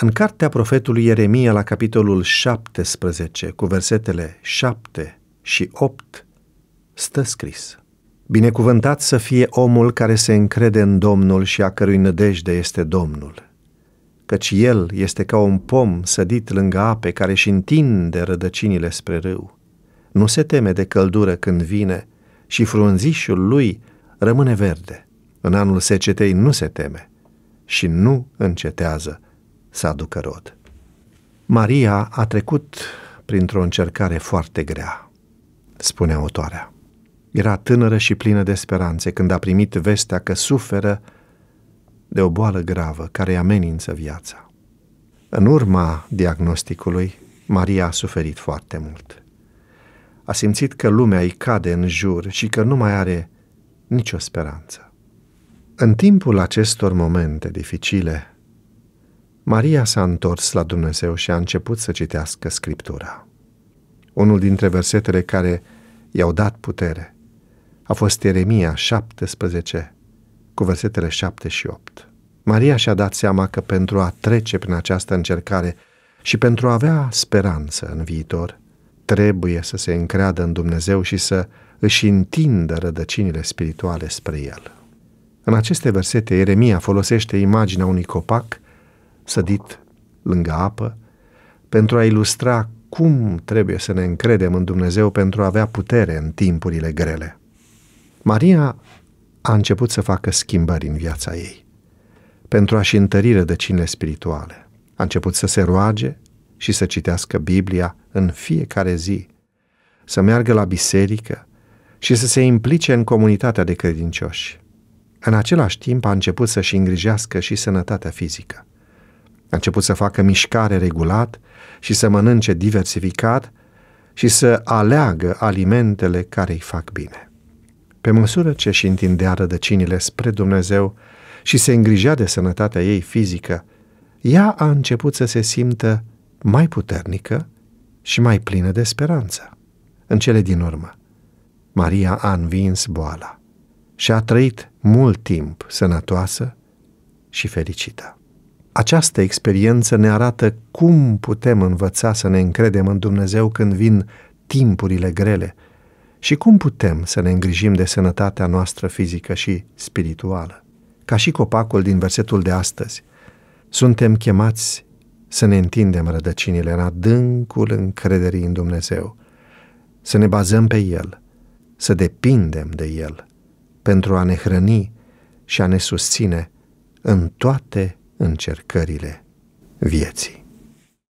În cartea profetului Ieremia, la capitolul 17, cu versetele 7 și 8, stă scris: Binecuvântat să fie omul care se încrede în Domnul și a cărui nădejde este Domnul, căci el este ca un pom sădit lângă ape care își întinde rădăcinile spre râu. Nu se teme de căldură când vine și frunzișul lui rămâne verde. În anul secetei nu se teme și nu încetează – să aducă rod. Maria a trecut printr-o încercare foarte grea, spune autoarea. Era tânără și plină de speranțe când a primit vestea că suferă de o boală gravă care îi amenință viața. În urma diagnosticului, Maria a suferit foarte mult. A simțit că lumea îi cade în jur și că nu mai are nicio speranță. În timpul acestor momente dificile, Maria s-a întors la Dumnezeu și a început să citească Scriptura. Unul dintre versetele care i-au dat putere a fost Ieremia 17, cu versetele 7 și 8. Maria și-a dat seama că pentru a trece prin această încercare și pentru a avea speranță în viitor, trebuie să se încreadă în Dumnezeu și să își întindă rădăcinile spirituale spre El. În aceste versete, Ieremia folosește imaginea unui copac – sădit lângă apă, pentru a ilustra cum trebuie să ne încredem în Dumnezeu pentru a avea putere în timpurile grele. Maria a început să facă schimbări în viața ei, pentru a-și întări rădăcinile spirituale. A început să se roage și să citească Biblia în fiecare zi, să meargă la biserică și să se implice în comunitatea de credincioși. În același timp a început să-și îngrijească și sănătatea fizică. A început să facă mișcare regulat și să mănânce diversificat și să aleagă alimentele care îi fac bine. Pe măsură ce își întindea rădăcinile spre Dumnezeu și se îngrija de sănătatea ei fizică, ea a început să se simtă mai puternică și mai plină de speranță. În cele din urmă, Maria a învins boala și a trăit mult timp sănătoasă și fericită. Această experiență ne arată cum putem învăța să ne încredem în Dumnezeu când vin timpurile grele și cum putem să ne îngrijim de sănătatea noastră fizică și spirituală. Ca și copacul din versetul de astăzi, suntem chemați să ne întindem rădăcinile în adâncul încrederii în Dumnezeu, să ne bazăm pe El, să depindem de El pentru a ne hrăni și a ne susține în toate încercările vieții.